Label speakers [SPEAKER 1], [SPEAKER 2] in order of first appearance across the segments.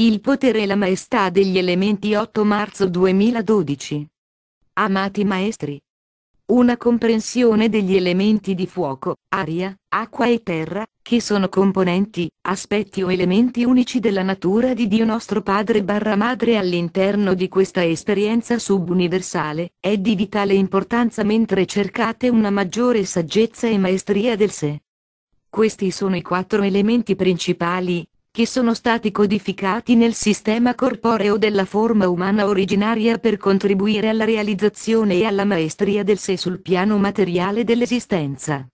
[SPEAKER 1] Il potere e la maestà degli elementi 8 marzo 2012. Amati maestri. Una comprensione degli elementi di fuoco, aria, acqua e terra, che sono componenti, aspetti o elementi unici della natura di Dio nostro Padre barra Madre all'interno di questa esperienza subuniversale, è di vitale importanza mentre cercate una maggiore saggezza e maestria del sé. Questi sono i quattro elementi principali, che sono stati codificati nel sistema corporeo della forma umana originaria per contribuire alla realizzazione e alla maestria del sé sul piano materiale dell'esistenza.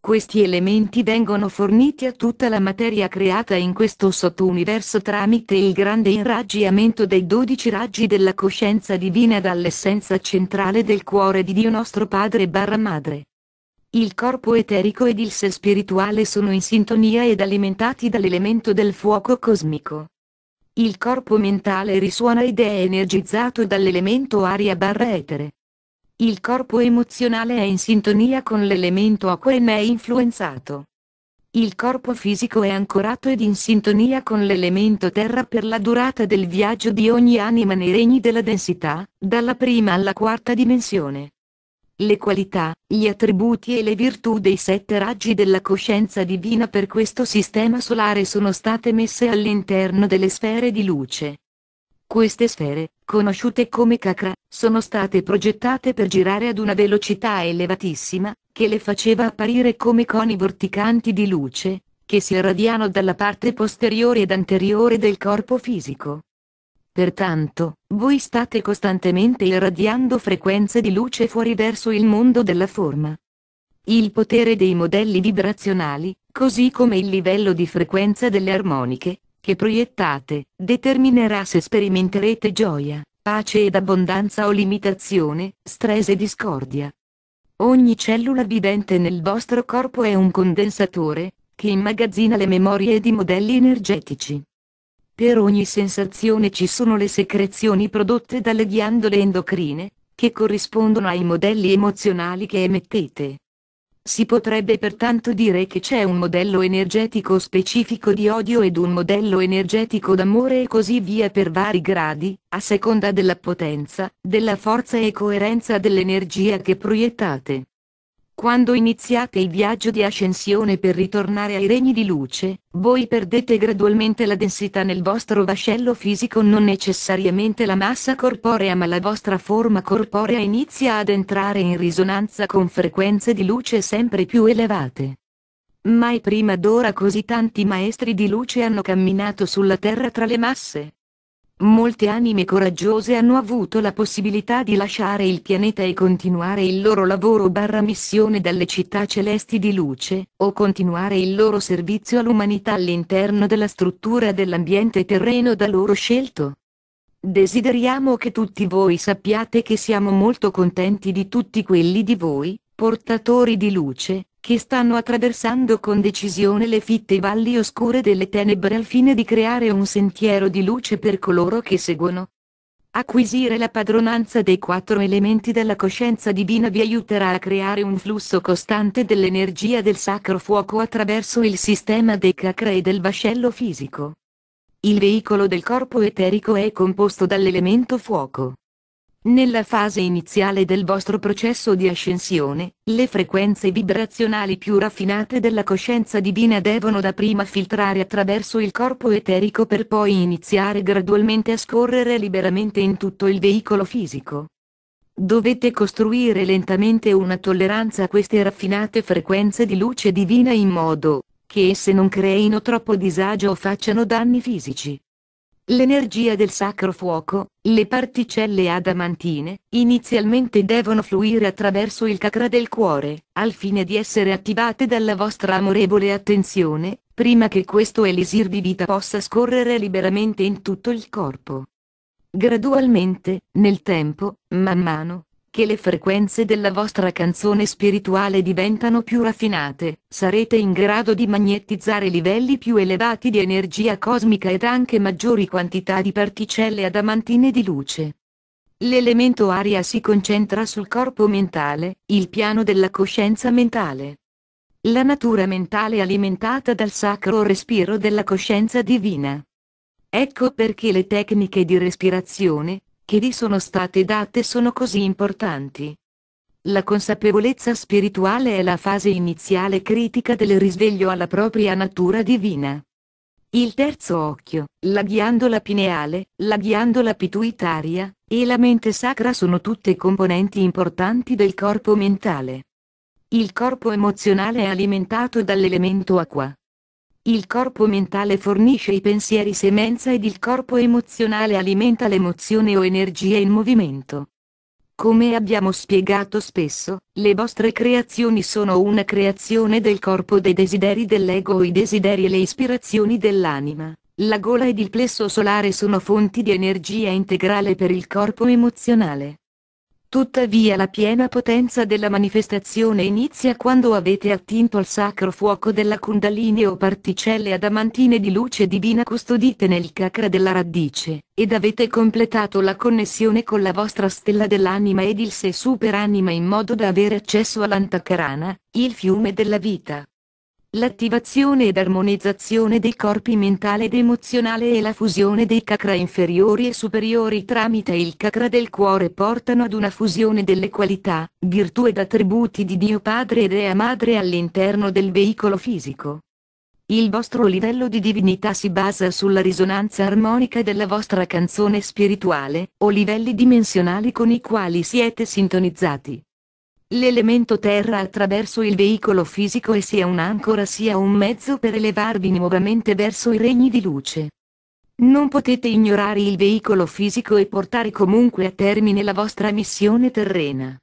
[SPEAKER 1] Questi elementi vengono forniti a tutta la materia creata in questo sottouniverso tramite il grande irraggiamento dei dodici raggi della coscienza divina dall'essenza centrale del cuore di Dio nostro Padre barra Madre. Il corpo eterico ed il sé spirituale sono in sintonia ed alimentati dall'elemento del fuoco cosmico. Il corpo mentale risuona ed è energizzato dall'elemento aria barra etere. Il corpo emozionale è in sintonia con l'elemento acqua e ne è influenzato. Il corpo fisico è ancorato ed in sintonia con l'elemento terra per la durata del viaggio di ogni anima nei regni della densità, dalla prima alla quarta dimensione le qualità, gli attributi e le virtù dei sette raggi della coscienza divina per questo sistema solare sono state messe all'interno delle sfere di luce. Queste sfere, conosciute come chakra, sono state progettate per girare ad una velocità elevatissima, che le faceva apparire come coni vorticanti di luce, che si irradiano dalla parte posteriore ed anteriore del corpo fisico. Pertanto, voi state costantemente irradiando frequenze di luce fuori verso il mondo della forma. Il potere dei modelli vibrazionali, così come il livello di frequenza delle armoniche, che proiettate, determinerà se sperimenterete gioia, pace ed abbondanza o limitazione, stress e discordia. Ogni cellula vivente nel vostro corpo è un condensatore, che immagazzina le memorie di modelli energetici. Per ogni sensazione ci sono le secrezioni prodotte dalle ghiandole endocrine, che corrispondono ai modelli emozionali che emettete. Si potrebbe pertanto dire che c'è un modello energetico specifico di odio ed un modello energetico d'amore e così via per vari gradi, a seconda della potenza, della forza e coerenza dell'energia che proiettate. Quando iniziate il viaggio di ascensione per ritornare ai regni di luce, voi perdete gradualmente la densità nel vostro vascello fisico non necessariamente la massa corporea ma la vostra forma corporea inizia ad entrare in risonanza con frequenze di luce sempre più elevate. Mai prima d'ora così tanti maestri di luce hanno camminato sulla Terra tra le masse, Molte anime coraggiose hanno avuto la possibilità di lasciare il pianeta e continuare il loro lavoro barra missione dalle città celesti di luce, o continuare il loro servizio all'umanità all'interno della struttura dell'ambiente terreno da loro scelto. Desideriamo che tutti voi sappiate che siamo molto contenti di tutti quelli di voi, portatori di luce, che stanno attraversando con decisione le fitte valli oscure delle tenebre al fine di creare un sentiero di luce per coloro che seguono. Acquisire la padronanza dei quattro elementi della coscienza divina vi aiuterà a creare un flusso costante dell'energia del sacro fuoco attraverso il sistema dei chakra e del vascello fisico. Il veicolo del corpo eterico è composto dall'elemento fuoco. Nella fase iniziale del vostro processo di ascensione, le frequenze vibrazionali più raffinate della coscienza divina devono dapprima filtrare attraverso il corpo eterico per poi iniziare gradualmente a scorrere liberamente in tutto il veicolo fisico. Dovete costruire lentamente una tolleranza a queste raffinate frequenze di luce divina in modo che esse non creino troppo disagio o facciano danni fisici. L'energia del sacro fuoco, le particelle adamantine, inizialmente devono fluire attraverso il chakra del cuore, al fine di essere attivate dalla vostra amorevole attenzione, prima che questo elisir di vita possa scorrere liberamente in tutto il corpo. Gradualmente, nel tempo, man mano, che le frequenze della vostra canzone spirituale diventano più raffinate, sarete in grado di magnetizzare livelli più elevati di energia cosmica ed anche maggiori quantità di particelle adamantine di luce. L'elemento aria si concentra sul corpo mentale, il piano della coscienza mentale. La natura mentale è alimentata dal sacro respiro della coscienza divina. Ecco perché le tecniche di respirazione, che gli sono state date sono così importanti. La consapevolezza spirituale è la fase iniziale critica del risveglio alla propria natura divina. Il terzo occhio, la ghiandola pineale, la ghiandola pituitaria, e la mente sacra sono tutte componenti importanti del corpo mentale. Il corpo emozionale è alimentato dall'elemento acqua. Il corpo mentale fornisce i pensieri semenza ed il corpo emozionale alimenta l'emozione o energia in movimento. Come abbiamo spiegato spesso, le vostre creazioni sono una creazione del corpo dei desideri dell'ego o i desideri e le ispirazioni dell'anima. La gola ed il plesso solare sono fonti di energia integrale per il corpo emozionale. Tuttavia la piena potenza della manifestazione inizia quando avete attinto al sacro fuoco della Kundalini o particelle adamantine di luce divina custodite nel chakra della radice, ed avete completato la connessione con la vostra stella dell'anima ed il sé superanima in modo da avere accesso all'Antakarana, il fiume della vita l'attivazione ed armonizzazione dei corpi mentale ed emozionale e la fusione dei chakra inferiori e superiori tramite il chakra del cuore portano ad una fusione delle qualità, virtù ed attributi di Dio Padre e Dea Madre all'interno del veicolo fisico. Il vostro livello di divinità si basa sulla risonanza armonica della vostra canzone spirituale, o livelli dimensionali con i quali siete sintonizzati l'elemento terra attraverso il veicolo fisico e sia un'ancora sia un mezzo per elevarvi nuovamente verso i regni di luce. Non potete ignorare il veicolo fisico e portare comunque a termine la vostra missione terrena.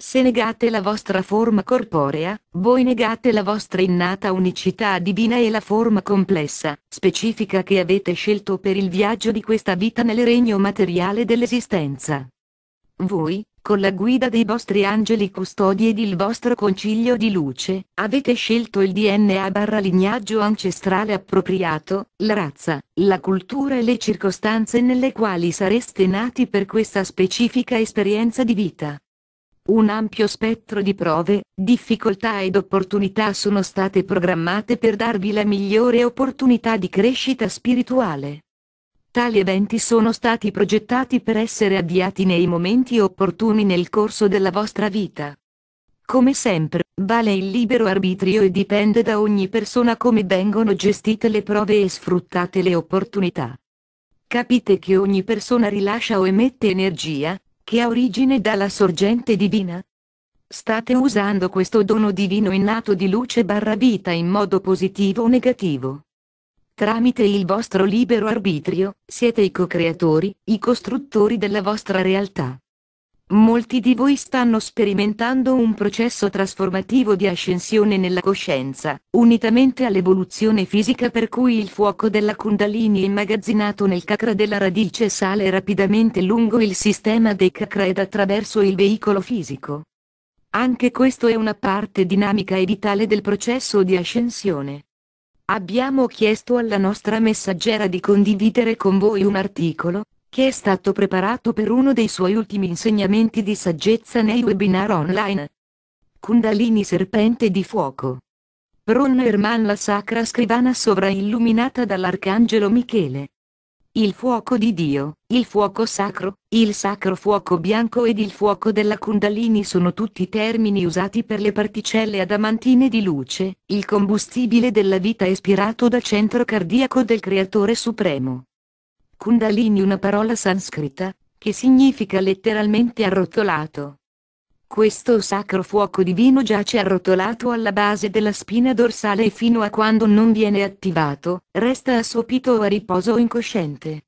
[SPEAKER 1] Se negate la vostra forma corporea, voi negate la vostra innata unicità divina e la forma complessa, specifica che avete scelto per il viaggio di questa vita nel regno materiale dell'esistenza. Voi, con la guida dei vostri angeli custodi ed il vostro concilio di luce, avete scelto il DNA barra lignaggio ancestrale appropriato, la razza, la cultura e le circostanze nelle quali sareste nati per questa specifica esperienza di vita. Un ampio spettro di prove, difficoltà ed opportunità sono state programmate per darvi la migliore opportunità di crescita spirituale. Tali eventi sono stati progettati per essere avviati nei momenti opportuni nel corso della vostra vita. Come sempre, vale il libero arbitrio e dipende da ogni persona come vengono gestite le prove e sfruttate le opportunità. Capite che ogni persona rilascia o emette energia, che ha origine dalla sorgente divina? State usando questo dono divino innato di luce barra vita in modo positivo o negativo? Tramite il vostro libero arbitrio, siete i co-creatori, i costruttori della vostra realtà. Molti di voi stanno sperimentando un processo trasformativo di ascensione nella coscienza, unitamente all'evoluzione fisica per cui il fuoco della Kundalini immagazzinato nel cacra della radice sale rapidamente lungo il sistema dei cacra ed attraverso il veicolo fisico. Anche questo è una parte dinamica e vitale del processo di ascensione. Abbiamo chiesto alla nostra messaggera di condividere con voi un articolo, che è stato preparato per uno dei suoi ultimi insegnamenti di saggezza nei webinar online. Kundalini Serpente di Fuoco. Ron la sacra scrivana sovrailluminata dall'Arcangelo Michele il fuoco di Dio, il fuoco sacro, il sacro fuoco bianco ed il fuoco della Kundalini sono tutti termini usati per le particelle adamantine di luce, il combustibile della vita ispirato dal centro cardiaco del Creatore Supremo. Kundalini una parola sanscrita, che significa letteralmente arrotolato. Questo sacro fuoco divino giace arrotolato alla base della spina dorsale e fino a quando non viene attivato, resta assopito o a riposo o incosciente.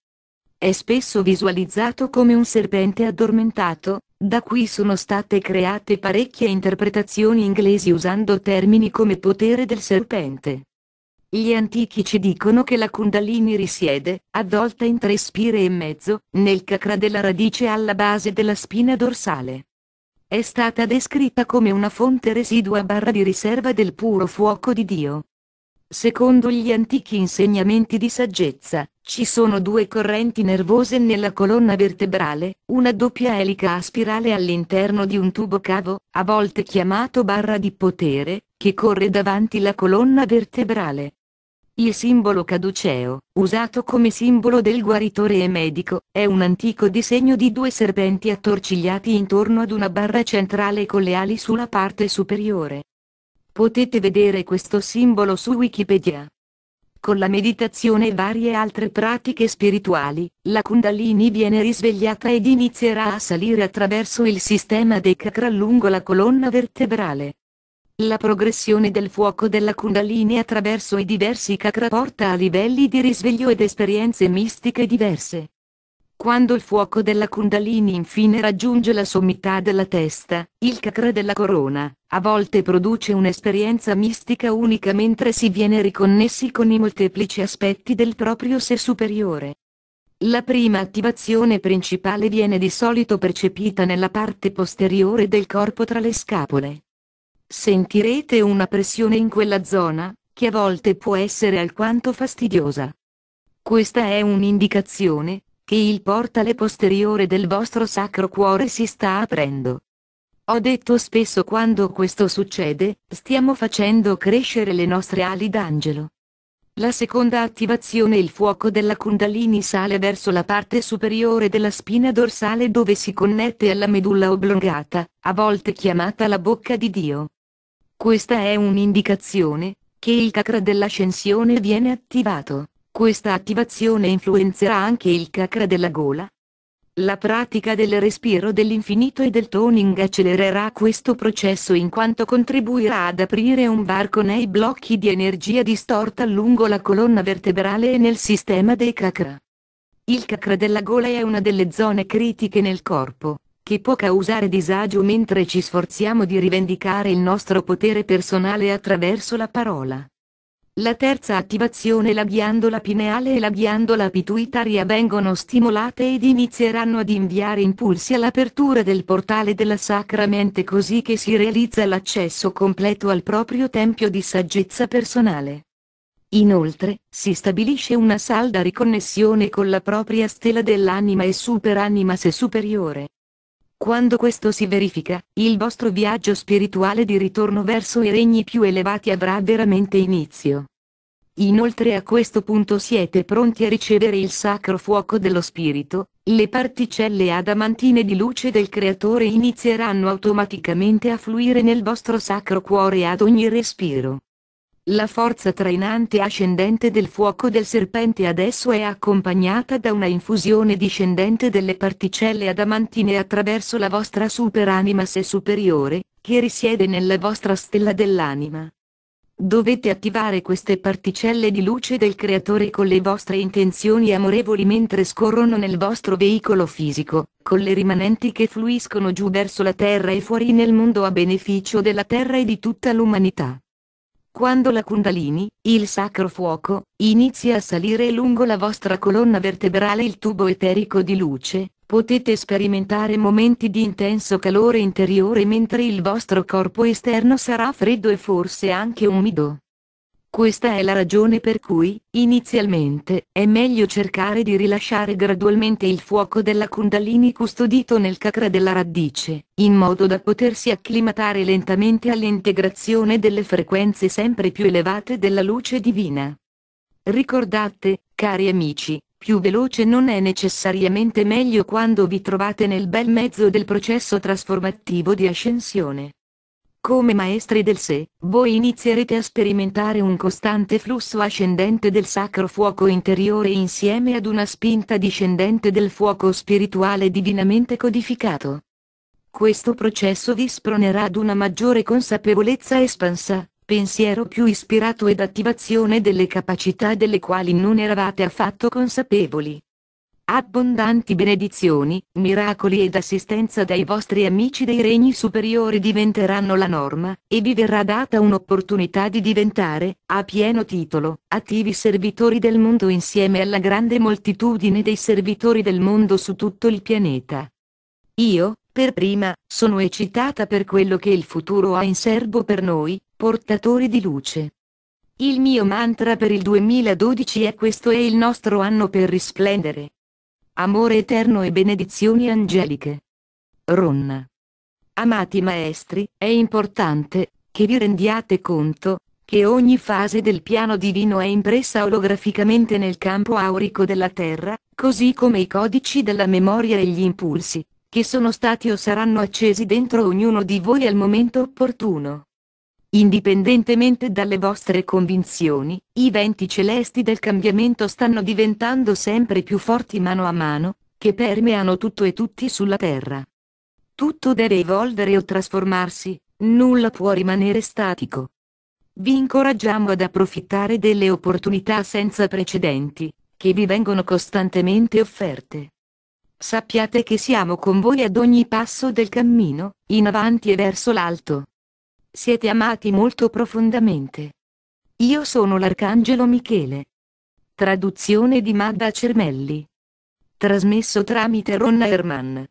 [SPEAKER 1] È spesso visualizzato come un serpente addormentato, da cui sono state create parecchie interpretazioni inglesi usando termini come potere del serpente. Gli antichi ci dicono che la Kundalini risiede, avvolta in tre spire e mezzo, nel cacra della radice alla base della spina dorsale. È stata descritta come una fonte residua barra di riserva del puro fuoco di Dio. Secondo gli antichi insegnamenti di saggezza, ci sono due correnti nervose nella colonna vertebrale, una doppia elica a spirale all'interno di un tubo cavo, a volte chiamato barra di potere, che corre davanti la colonna vertebrale. Il simbolo caduceo, usato come simbolo del guaritore e medico, è un antico disegno di due serpenti attorcigliati intorno ad una barra centrale con le ali sulla parte superiore. Potete vedere questo simbolo su Wikipedia. Con la meditazione e varie altre pratiche spirituali, la Kundalini viene risvegliata ed inizierà a salire attraverso il sistema dei chakra lungo la colonna vertebrale. La progressione del fuoco della Kundalini attraverso i diversi chakra porta a livelli di risveglio ed esperienze mistiche diverse. Quando il fuoco della Kundalini infine raggiunge la sommità della testa, il chakra della corona, a volte produce un'esperienza mistica unica mentre si viene riconnessi con i molteplici aspetti del proprio sé superiore. La prima attivazione principale viene di solito percepita nella parte posteriore del corpo tra le scapole sentirete una pressione in quella zona, che a volte può essere alquanto fastidiosa. Questa è un'indicazione, che il portale posteriore del vostro sacro cuore si sta aprendo. Ho detto spesso quando questo succede, stiamo facendo crescere le nostre ali d'angelo. La seconda attivazione il fuoco della Kundalini sale verso la parte superiore della spina dorsale dove si connette alla medulla oblongata, a volte chiamata la bocca di Dio. Questa è un'indicazione, che il chakra dell'ascensione viene attivato. Questa attivazione influenzerà anche il chakra della gola. La pratica del respiro dell'infinito e del toning accelererà questo processo in quanto contribuirà ad aprire un varco nei blocchi di energia distorta lungo la colonna vertebrale e nel sistema dei chakra. Il chakra della gola è una delle zone critiche nel corpo, che può causare disagio mentre ci sforziamo di rivendicare il nostro potere personale attraverso la parola. La terza attivazione la ghiandola pineale e la ghiandola pituitaria vengono stimolate ed inizieranno ad inviare impulsi all'apertura del portale della sacra mente così che si realizza l'accesso completo al proprio tempio di saggezza personale. Inoltre, si stabilisce una salda riconnessione con la propria stella dell'anima e superanima se superiore. Quando questo si verifica, il vostro viaggio spirituale di ritorno verso i regni più elevati avrà veramente inizio. Inoltre a questo punto siete pronti a ricevere il sacro fuoco dello Spirito, le particelle adamantine di luce del Creatore inizieranno automaticamente a fluire nel vostro sacro cuore ad ogni respiro. La forza trainante ascendente del fuoco del serpente adesso è accompagnata da una infusione discendente delle particelle adamantine attraverso la vostra superanima se superiore, che risiede nella vostra stella dell'anima. Dovete attivare queste particelle di luce del Creatore con le vostre intenzioni amorevoli mentre scorrono nel vostro veicolo fisico, con le rimanenti che fluiscono giù verso la Terra e fuori nel mondo a beneficio della Terra e di tutta l'umanità. Quando la Kundalini, il sacro fuoco, inizia a salire lungo la vostra colonna vertebrale il tubo eterico di luce, potete sperimentare momenti di intenso calore interiore mentre il vostro corpo esterno sarà freddo e forse anche umido. Questa è la ragione per cui, inizialmente, è meglio cercare di rilasciare gradualmente il fuoco della Kundalini custodito nel chakra della radice, in modo da potersi acclimatare lentamente all'integrazione delle frequenze sempre più elevate della luce divina. Ricordate, cari amici, più veloce non è necessariamente meglio quando vi trovate nel bel mezzo del processo trasformativo di ascensione. Come maestri del sé, voi inizierete a sperimentare un costante flusso ascendente del sacro fuoco interiore insieme ad una spinta discendente del fuoco spirituale divinamente codificato. Questo processo vi spronerà ad una maggiore consapevolezza espansa, pensiero più ispirato ed attivazione delle capacità delle quali non eravate affatto consapevoli abbondanti benedizioni, miracoli ed assistenza dai vostri amici dei regni superiori diventeranno la norma, e vi verrà data un'opportunità di diventare, a pieno titolo, attivi servitori del mondo insieme alla grande moltitudine dei servitori del mondo su tutto il pianeta. Io, per prima, sono eccitata per quello che il futuro ha in serbo per noi, portatori di luce. Il mio mantra per il 2012 è questo è il nostro anno per risplendere. Amore eterno e benedizioni angeliche. Ronna. Amati maestri, è importante che vi rendiate conto che ogni fase del piano divino è impressa olograficamente nel campo aurico della Terra, così come i codici della memoria e gli impulsi, che sono stati o saranno accesi dentro ognuno di voi al momento opportuno. Indipendentemente dalle vostre convinzioni, i venti celesti del cambiamento stanno diventando sempre più forti mano a mano, che permeano tutto e tutti sulla Terra. Tutto deve evolvere o trasformarsi, nulla può rimanere statico. Vi incoraggiamo ad approfittare delle opportunità senza precedenti, che vi vengono costantemente offerte. Sappiate che siamo con voi ad ogni passo del cammino, in avanti e verso l'alto siete amati molto profondamente. Io sono l'Arcangelo Michele. Traduzione di Madda Cermelli. Trasmesso tramite Ronna Herman.